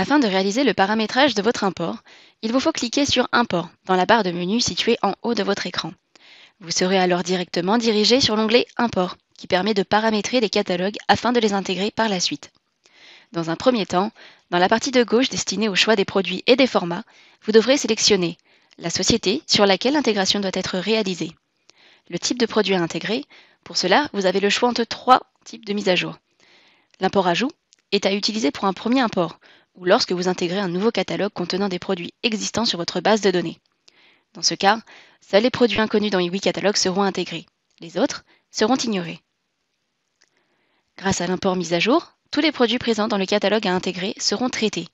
Afin de réaliser le paramétrage de votre import, il vous faut cliquer sur Import dans la barre de menu située en haut de votre écran. Vous serez alors directement dirigé sur l'onglet Import, qui permet de paramétrer les catalogues afin de les intégrer par la suite. Dans un premier temps, dans la partie de gauche destinée au choix des produits et des formats, vous devrez sélectionner la société sur laquelle l'intégration doit être réalisée, le type de produit à intégrer, pour cela, vous avez le choix entre trois types de mise à jour. L'import ajout est à utiliser pour un premier import, ou lorsque vous intégrez un nouveau catalogue contenant des produits existants sur votre base de données. Dans ce cas, seuls les produits inconnus dans huit seront intégrés. Les autres seront ignorés. Grâce à l'import mis à jour, tous les produits présents dans le catalogue à intégrer seront traités.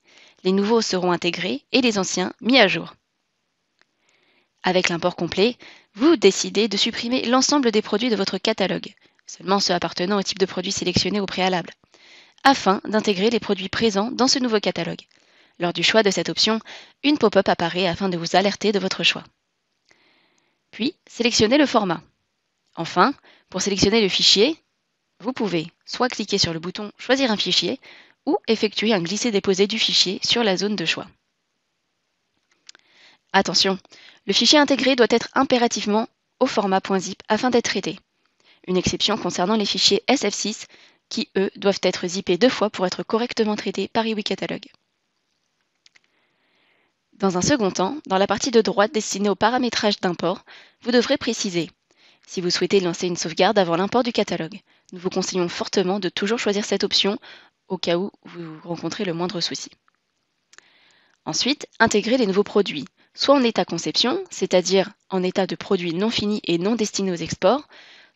Les nouveaux seront intégrés et les anciens mis à jour. Avec l'import complet, vous décidez de supprimer l'ensemble des produits de votre catalogue, seulement ceux appartenant au type de produits sélectionnés au préalable afin d'intégrer les produits présents dans ce nouveau catalogue. Lors du choix de cette option, une pop-up apparaît afin de vous alerter de votre choix. Puis, sélectionnez le format. Enfin, pour sélectionner le fichier, vous pouvez soit cliquer sur le bouton Choisir un fichier ou effectuer un glisser-déposer du fichier sur la zone de choix. Attention, le fichier intégré doit être impérativement au format .zip afin d'être traité. Une exception concernant les fichiers SF6 qui, eux, doivent être zippés deux fois pour être correctement traités par iWeCatalog. Dans un second temps, dans la partie de droite destinée au paramétrage d'import, vous devrez préciser si vous souhaitez lancer une sauvegarde avant l'import du catalogue. Nous vous conseillons fortement de toujours choisir cette option au cas où vous rencontrez le moindre souci. Ensuite, intégrer les nouveaux produits, soit en état conception, c'est-à-dire en état de produits non finis et non destinés aux exports,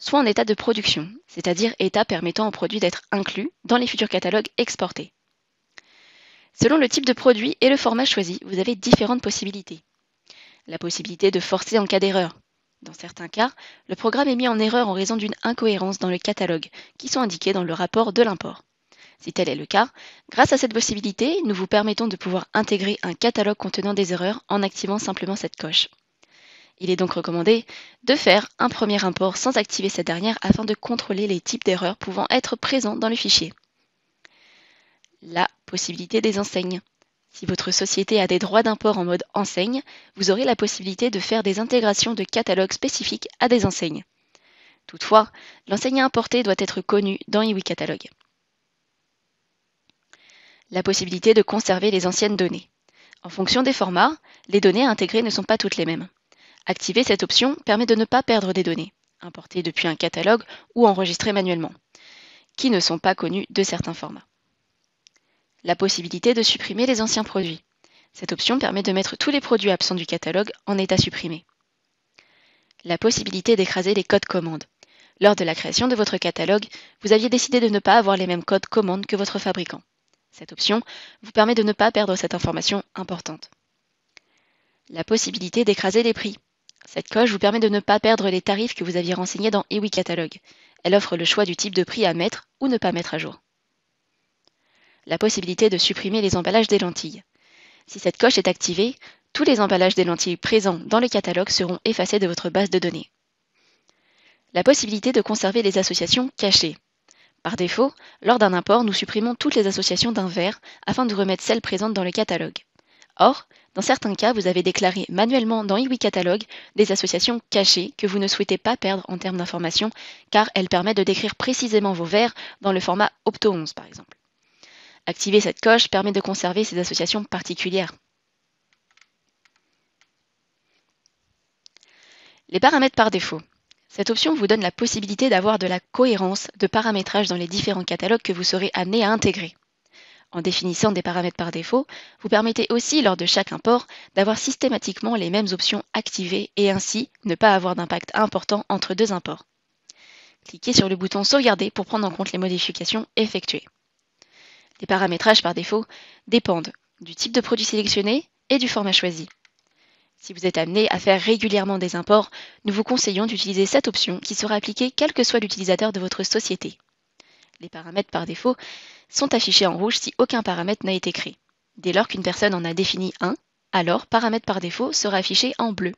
soit en état de production, c'est-à-dire état permettant au produit d'être inclus dans les futurs catalogues exportés. Selon le type de produit et le format choisi, vous avez différentes possibilités. La possibilité de forcer en cas d'erreur. Dans certains cas, le programme est mis en erreur en raison d'une incohérence dans le catalogue, qui sont indiqués dans le rapport de l'import. Si tel est le cas, grâce à cette possibilité, nous vous permettons de pouvoir intégrer un catalogue contenant des erreurs en activant simplement cette coche. Il est donc recommandé de faire un premier import sans activer cette dernière afin de contrôler les types d'erreurs pouvant être présents dans le fichier. La possibilité des enseignes. Si votre société a des droits d'import en mode enseigne, vous aurez la possibilité de faire des intégrations de catalogues spécifiques à des enseignes. Toutefois, l'enseigne à doit être connue dans iWi La possibilité de conserver les anciennes données. En fonction des formats, les données à intégrer ne sont pas toutes les mêmes. Activer cette option permet de ne pas perdre des données, importées depuis un catalogue ou enregistrées manuellement, qui ne sont pas connues de certains formats. La possibilité de supprimer les anciens produits. Cette option permet de mettre tous les produits absents du catalogue en état supprimé. La possibilité d'écraser les codes commandes. Lors de la création de votre catalogue, vous aviez décidé de ne pas avoir les mêmes codes commandes que votre fabricant. Cette option vous permet de ne pas perdre cette information importante. La possibilité d'écraser les prix. Cette coche vous permet de ne pas perdre les tarifs que vous aviez renseignés dans EWI Catalogue. Elle offre le choix du type de prix à mettre ou ne pas mettre à jour. La possibilité de supprimer les emballages des lentilles. Si cette coche est activée, tous les emballages des lentilles présents dans le catalogue seront effacés de votre base de données. La possibilité de conserver les associations cachées. Par défaut, lors d'un import, nous supprimons toutes les associations d'un verre afin de remettre celles présentes dans le catalogue. Or, dans certains cas, vous avez déclaré manuellement dans iWi Catalogue des associations cachées que vous ne souhaitez pas perdre en termes d'informations, car elles permettent de décrire précisément vos verres dans le format Opto11 par exemple. Activer cette coche permet de conserver ces associations particulières. Les paramètres par défaut. Cette option vous donne la possibilité d'avoir de la cohérence de paramétrage dans les différents catalogues que vous serez amené à intégrer. En définissant des paramètres par défaut, vous permettez aussi lors de chaque import d'avoir systématiquement les mêmes options activées et ainsi ne pas avoir d'impact important entre deux imports. Cliquez sur le bouton Sauvegarder pour prendre en compte les modifications effectuées. Les paramétrages par défaut dépendent du type de produit sélectionné et du format choisi. Si vous êtes amené à faire régulièrement des imports, nous vous conseillons d'utiliser cette option qui sera appliquée quel que soit l'utilisateur de votre société. Les paramètres par défaut sont affichés en rouge si aucun paramètre n'a été créé. Dès lors qu'une personne en a défini un, alors paramètre par défaut sera affiché en bleu.